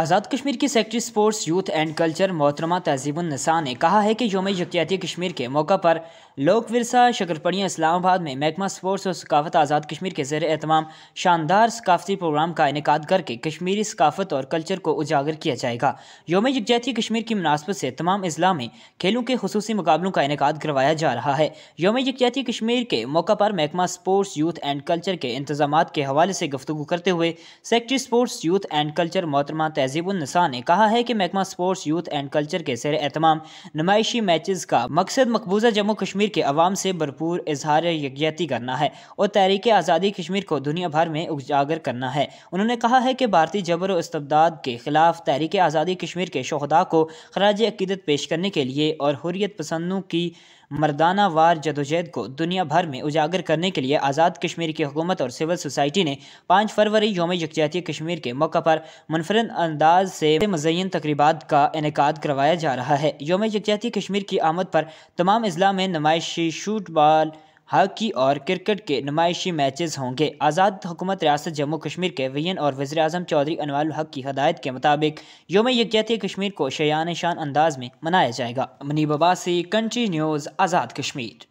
आज़ाद कश्मीर की secretary sports youth and culture मोहतरमा तहजीबुलनसा ने कहा है कि योम यकजहती कश्मीर के मौका पर लोक विरसा शकरपड़िया इस्लामाबाद में महकमा स्पोर्ट्स और सकाफत आज़ाद कश्मीर के जेर एहतमाम शानदार सकाफती प्रोग्राम का इनका करके कश्मीरी सकाफत और कल्चर को उजागर किया जाएगा योम यकजहती कश्मीर की मुनासबत से तमाम अजला में खेलों के खसूस मुकाबलों का इनका करवाया जा रहा है योम यकजहती कश्मीर के मौका पर महकमा स्पोर्ट्स यूथ एंड कल्चर के इंतजाम के हवाले से गुफ्तु करते हुए secretary sports youth and culture मोहतरमा तहजीबुलनसा ने कहा है कि महकमा स्पोर्ट्स यूथ एंड कल्चर के सर एहतमाम नुमाइशी मैच का मकसद मकबूजा जम्मू कश्मीर के आवाम से भरपूर इजहार यकजहती करना है और तहरीक आज़ादी कश्मीर को दुनिया भर में उजागर करना है उन्होंने कहा है कि भारतीय जबर इस्तबदाद के खिलाफ तहरीक आज़ादी कश्मीर के शहदा को खराज अकीदत पेश करने के लिए और हरियत पसंदों की मर्दाना वार जदोजहद को दुनिया भर में उजागर करने के लिए आज़ाद कश्मीर की हुकूमत और सिविल सोसाइटी ने पाँच फरवरी योम यकजहती कश्मीर के मौके पर मुनफरद अंदाज से मजयन तकरीबा का इनका करवाया जा रहा है योम यकजहती कश्मीर की आमद पर तमाम अजला में नुमाइशी शूट बॉल हॉकी और क्रिकेट के नुमाइशी मैचेस होंगे आज़ाद हुकूमत रियासत जम्मू कश्मीर के वीन और वजी अजम चौधरी अनवाल हक की हदायत के मुताबिक योम यकजहती कश्मीर को शयान शान अंदाज में मनाया जाएगा मनी बबा से कंट्री न्यूज़ आज़ाद कश्मीर